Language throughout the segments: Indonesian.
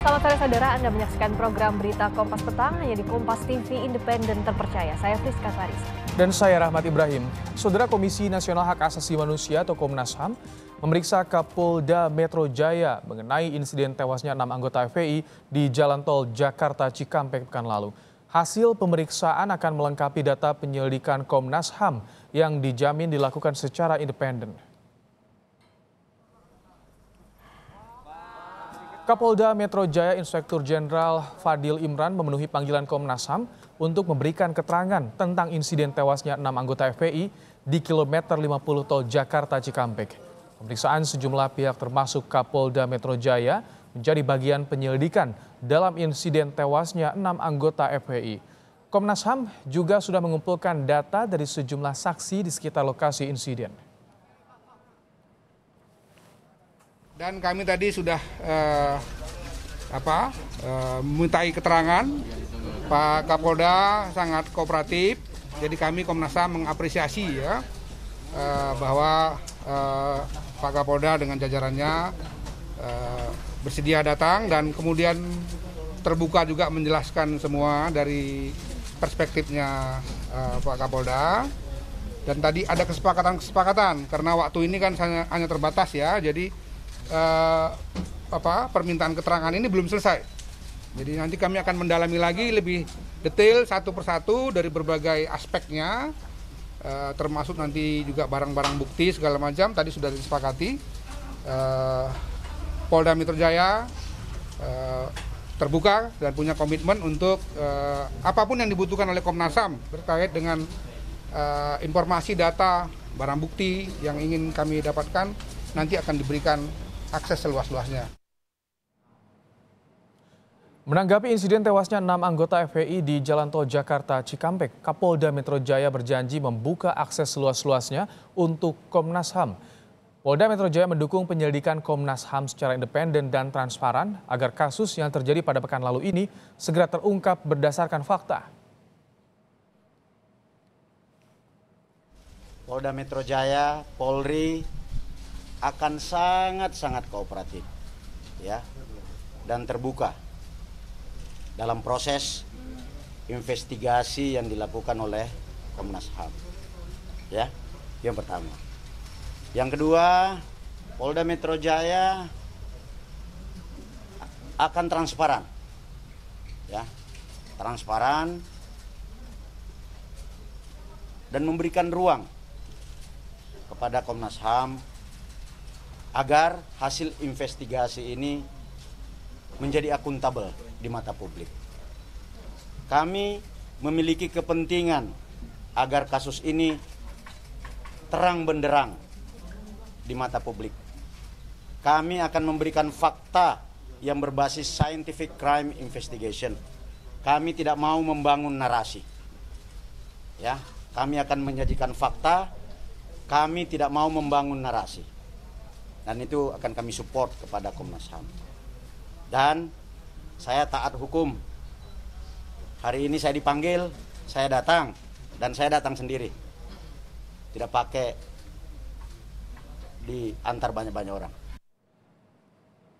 Selamat sore saudara, Anda menyaksikan program Berita Kompas Petang hanya di Kompas TV Independen Terpercaya. Saya Friska Faris. Dan saya Rahmat Ibrahim. Saudara Komisi Nasional Hak Asasi Manusia atau Komnas HAM memeriksa Kapolda Metro Jaya mengenai insiden tewasnya enam anggota FPI di Jalan Tol Jakarta Cikampek pekan lalu. Hasil pemeriksaan akan melengkapi data penyelidikan Komnas HAM yang dijamin dilakukan secara independen. Kapolda Metro Jaya Inspektur Jenderal Fadil Imran memenuhi panggilan Komnas HAM untuk memberikan keterangan tentang insiden tewasnya enam anggota FPI di kilometer 50 tol Jakarta Cikampek. Pemeriksaan sejumlah pihak termasuk Kapolda Metro Jaya menjadi bagian penyelidikan dalam insiden tewasnya enam anggota FPI. Komnas HAM juga sudah mengumpulkan data dari sejumlah saksi di sekitar lokasi insiden. Dan kami tadi sudah eh, apa eh, mintai keterangan Pak Kapolda sangat kooperatif. Jadi kami Komnas HAM mengapresiasi ya eh, bahwa eh, Pak Kapolda dengan jajarannya eh, bersedia datang dan kemudian terbuka juga menjelaskan semua dari perspektifnya eh, Pak Kapolda dan tadi ada kesepakatan-kesepakatan karena waktu ini kan hanya, hanya terbatas ya jadi eh, apa permintaan keterangan ini belum selesai. Jadi nanti kami akan mendalami lagi lebih detail satu persatu dari berbagai aspeknya, eh, termasuk nanti juga barang-barang bukti segala macam. Tadi sudah disepakati eh, Polda Metro Jaya eh, terbuka dan punya komitmen untuk eh, apapun yang dibutuhkan oleh Komnas HAM terkait dengan eh, informasi data barang bukti yang ingin kami dapatkan nanti akan diberikan akses seluas-luasnya. Menanggapi insiden tewasnya enam anggota FPI di Jalan Tol Jakarta Cikampek, Kapolda Metro Jaya berjanji membuka akses seluas-luasnya untuk Komnas HAM. Polda Metro Jaya mendukung penyelidikan Komnas HAM secara independen dan transparan agar kasus yang terjadi pada pekan lalu ini segera terungkap berdasarkan fakta. Polda Metro Jaya, Polri, akan sangat-sangat kooperatif ya dan terbuka dalam proses investigasi yang dilakukan oleh Komnas HAM. Ya, yang pertama. Yang kedua, Polda Metro Jaya akan transparan. Ya. Transparan dan memberikan ruang kepada Komnas HAM agar hasil investigasi ini menjadi akuntabel di mata publik. Kami memiliki kepentingan agar kasus ini terang benderang di mata publik. Kami akan memberikan fakta yang berbasis scientific crime investigation. Kami tidak mau membangun narasi. Ya, kami akan menyajikan fakta. Kami tidak mau membangun narasi dan itu akan kami support kepada Komnas HAM dan saya taat hukum hari ini saya dipanggil saya datang dan saya datang sendiri tidak pakai diantar banyak-banyak orang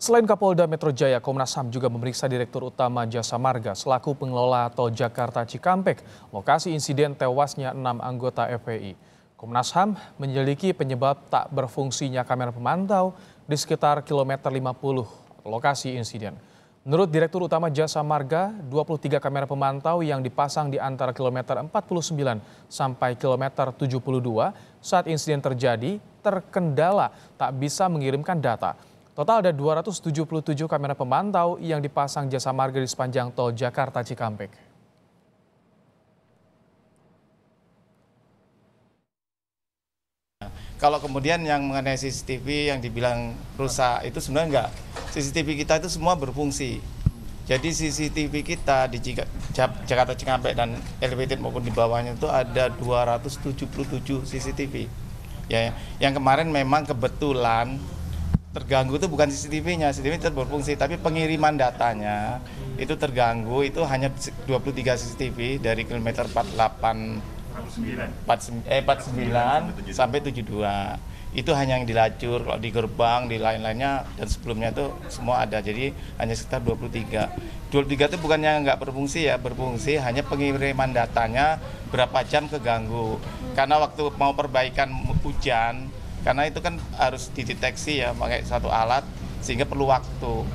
Selain Kapolda Metro Jaya, Komnas HAM juga memeriksa Direktur Utama Jasa Marga selaku pengelola Tol Jakarta Cikampek, lokasi insiden tewasnya enam anggota FPI. Komnas HAM menyelidiki penyebab tak berfungsinya kamera pemantau di sekitar kilometer 50 lokasi insiden. Menurut Direktur Utama Jasa Marga, 23 kamera pemantau yang dipasang di antara kilometer 49 sampai kilometer 72 saat insiden terjadi terkendala tak bisa mengirimkan data. Total ada 277 kamera pemantau yang dipasang Jasa Marga di sepanjang tol Jakarta Cikampek. kalau kemudian yang mengenai CCTV yang dibilang rusak itu sebenarnya enggak. CCTV kita itu semua berfungsi. Jadi CCTV kita di Jakarta Cikampek dan elevated maupun di bawahnya itu ada 277 CCTV. Ya, ya, yang kemarin memang kebetulan terganggu itu bukan CCTV-nya, CCTV tetap berfungsi, tapi pengiriman datanya itu terganggu itu hanya 23 CCTV dari kilometer 48 49. 49 eh, sampai 72 itu hanya yang dilacur kalau di gerbang di lain-lainnya dan sebelumnya itu semua ada jadi hanya sekitar 23 23 itu bukannya nggak berfungsi ya berfungsi hanya pengiriman datanya berapa jam keganggu karena waktu mau perbaikan hujan karena itu kan harus dideteksi ya pakai satu alat sehingga perlu waktu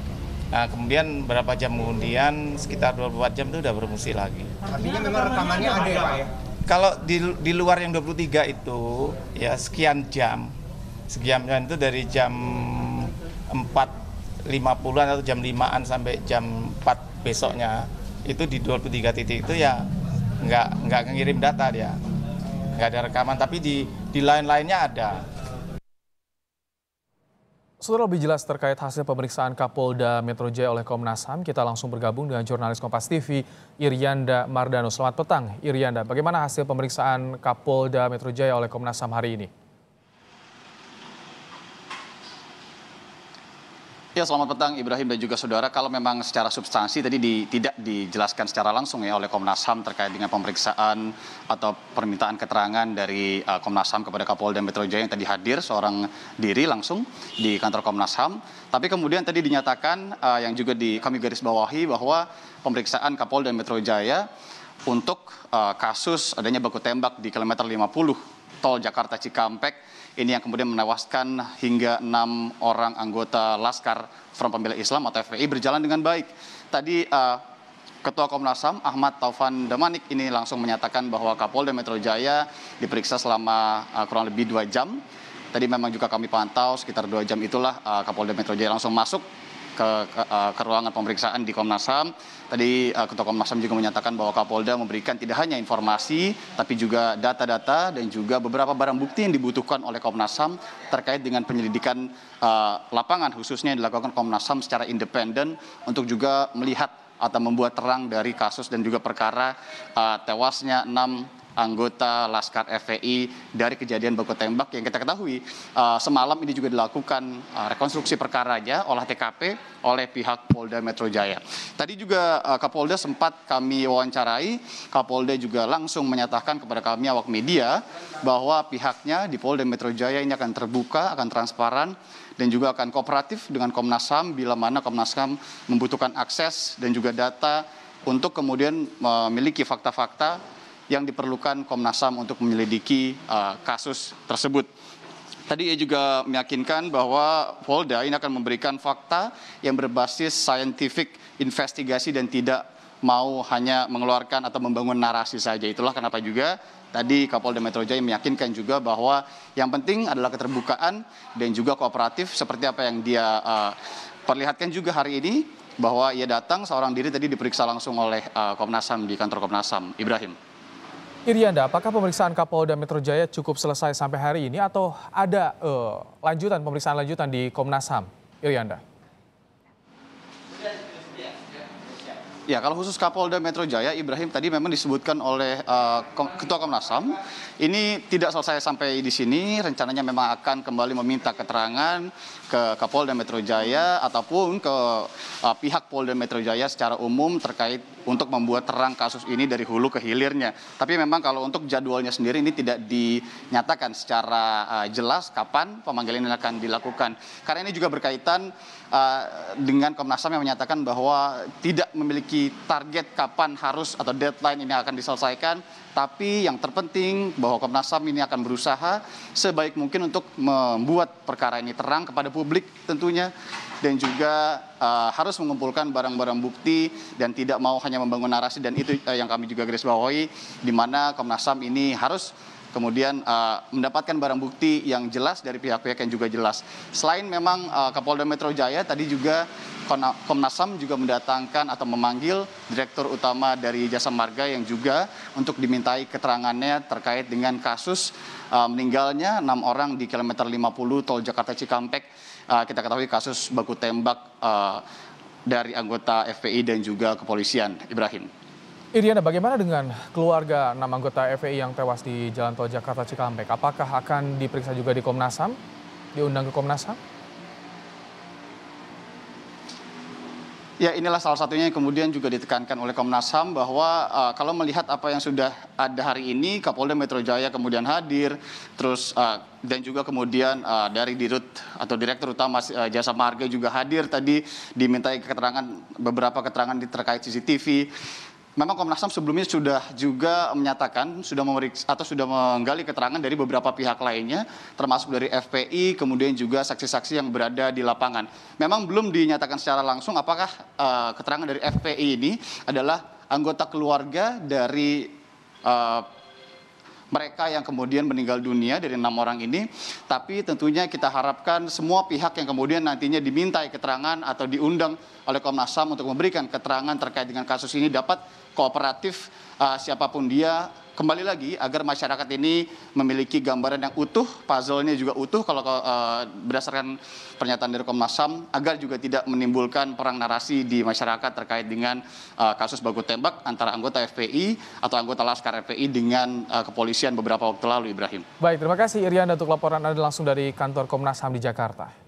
Nah, kemudian berapa jam kemudian, sekitar 24 jam itu udah berfungsi lagi. Artinya memang rekamannya ada ya, Pak ya? kalau di, di luar yang 23 itu ya sekian jam sekian jam itu dari jam 4.50an atau jam 5an sampai jam 4 besoknya itu di 23 titik itu ya nggak nggak ngirim data dia nggak ada rekaman tapi di di lain-lainnya ada Saudara lebih jelas terkait hasil pemeriksaan Kapolda Metro Jaya oleh Komnas HAM, kita langsung bergabung dengan jurnalis Kompas TV, Irianda Mardano. Selamat petang, Irianda. Bagaimana hasil pemeriksaan Kapolda Metro Jaya oleh Komnas HAM hari ini? Ya selamat petang Ibrahim dan juga saudara. Kalau memang secara substansi tadi di, tidak dijelaskan secara langsung ya oleh Komnas Ham terkait dengan pemeriksaan atau permintaan keterangan dari uh, Komnas Ham kepada Kapolda Metro Jaya yang tadi hadir seorang diri langsung di kantor Komnas Ham. Tapi kemudian tadi dinyatakan uh, yang juga di kami garis bawahi bahwa pemeriksaan Kapolda Metro Jaya untuk uh, kasus adanya baku tembak di kilometer 50 tol Jakarta Cikampek ini yang kemudian menewaskan hingga enam orang anggota Laskar Front Pembela Islam atau FPI berjalan dengan baik. Tadi uh, Ketua Komnas HAM Ahmad Taufan Damanik ini langsung menyatakan bahwa Kapolda Metro Jaya diperiksa selama uh, kurang lebih dua jam. Tadi memang juga kami pantau sekitar dua jam itulah uh, Kapolda Metro Jaya langsung masuk ke, ke, eh, ke ruangan pemeriksaan di Komnas HAM. Tadi eh, Ketua Komnas HAM juga menyatakan bahwa Kapolda memberikan tidak hanya informasi, tapi juga data-data dan juga beberapa barang bukti yang dibutuhkan oleh Komnas HAM terkait dengan penyelidikan uh, lapangan, khususnya yang dilakukan Komnas HAM secara independen untuk juga melihat atau membuat terang dari kasus dan juga perkara uh, tewasnya enam anggota Laskar FPI dari kejadian baku tembak yang kita ketahui uh, semalam ini juga dilakukan uh, rekonstruksi perkaranya olah TKP oleh pihak Polda Metro Jaya. Tadi juga uh, Kapolda sempat kami wawancarai, Kapolda juga langsung menyatakan kepada kami awak media bahwa pihaknya di Polda Metro Jaya ini akan terbuka, akan transparan dan juga akan kooperatif dengan Komnas HAM bila mana Komnas HAM membutuhkan akses dan juga data untuk kemudian memiliki fakta-fakta yang diperlukan Komnas HAM untuk menyelidiki eh, kasus tersebut. Tadi ia juga meyakinkan bahwa Polda ini akan memberikan fakta yang berbasis scientific investigasi dan tidak mau hanya mengeluarkan atau membangun narasi saja. Itulah kenapa juga tadi Kapolda Metro Jaya meyakinkan juga bahwa yang penting adalah keterbukaan dan juga kooperatif seperti apa yang dia uh, perlihatkan juga hari ini bahwa ia datang seorang diri tadi diperiksa langsung oleh uh, Komnas HAM di kantor Komnas HAM. Ibrahim. Irianda, apakah pemeriksaan Kapolda Metro Jaya cukup selesai sampai hari ini atau ada uh, lanjutan pemeriksaan lanjutan di Komnas HAM? Irianda. Ya, kalau khusus Kapolda Metro Jaya, Ibrahim tadi memang disebutkan oleh uh, Ketua Komnas HAM, ini tidak selesai sampai di sini. Rencananya memang akan kembali meminta keterangan ke Kapolda Metro Jaya ataupun ke uh, pihak Polda Metro Jaya secara umum terkait untuk membuat terang kasus ini dari hulu ke hilirnya. Tapi memang kalau untuk jadwalnya sendiri ini tidak dinyatakan secara uh, jelas kapan pemanggilan ini akan dilakukan. Karena ini juga berkaitan uh, dengan Komnas HAM yang menyatakan bahwa tidak memiliki target kapan harus atau deadline ini akan diselesaikan tapi yang terpenting bahwa Komnas HAM ini akan berusaha sebaik mungkin untuk membuat perkara ini terang kepada publik tentunya dan juga uh, harus mengumpulkan barang-barang bukti dan tidak mau hanya membangun narasi dan itu uh, yang kami juga garis bawahi di mana Komnas HAM ini harus kemudian eh, mendapatkan barang bukti yang jelas dari pihak pihak yang juga jelas. Selain memang eh, Kapolda Metro Jaya tadi juga Komnas HAM juga mendatangkan atau memanggil direktur utama dari Jasa Marga yang juga untuk dimintai keterangannya terkait dengan kasus uh, meninggalnya enam orang di kilometer 50 tol Jakarta Cikampek. Uh, kita ketahui kasus baku tembak uh, dari anggota FPI dan juga kepolisian. Ibrahim. Iriana, bagaimana dengan keluarga enam anggota FPI yang tewas di Jalan Tol Jakarta Cikampek? Apakah akan diperiksa juga di Komnas HAM? Diundang ke Komnas HAM? Ya inilah salah satunya yang kemudian juga ditekankan oleh Komnas HAM bahwa uh, kalau melihat apa yang sudah ada hari ini Kapolda Metro Jaya kemudian hadir terus uh, dan juga kemudian uh, dari Dirut atau Direktur Utama uh, Jasa Marga juga hadir tadi dimintai keterangan beberapa keterangan terkait CCTV memang Komnas HAM sebelumnya sudah juga menyatakan sudah memeriksa atau sudah menggali keterangan dari beberapa pihak lainnya termasuk dari FPI kemudian juga saksi-saksi yang berada di lapangan. Memang belum dinyatakan secara langsung apakah uh, keterangan dari FPI ini adalah anggota keluarga dari uh, mereka yang kemudian meninggal dunia dari enam orang ini. Tapi tentunya kita harapkan semua pihak yang kemudian nantinya dimintai keterangan atau diundang oleh Komnas HAM untuk memberikan keterangan terkait dengan kasus ini dapat kooperatif uh, siapapun dia kembali lagi agar masyarakat ini memiliki gambaran yang utuh, puzzle-nya juga utuh kalau uh, berdasarkan pernyataan dari Komnas HAM agar juga tidak menimbulkan perang narasi di masyarakat terkait dengan uh, kasus baku tembak antara anggota FPI atau anggota Laskar FPI dengan uh, kepolisian beberapa waktu lalu Ibrahim. Baik, terima kasih Irian untuk laporan Anda langsung dari kantor Komnas HAM di Jakarta.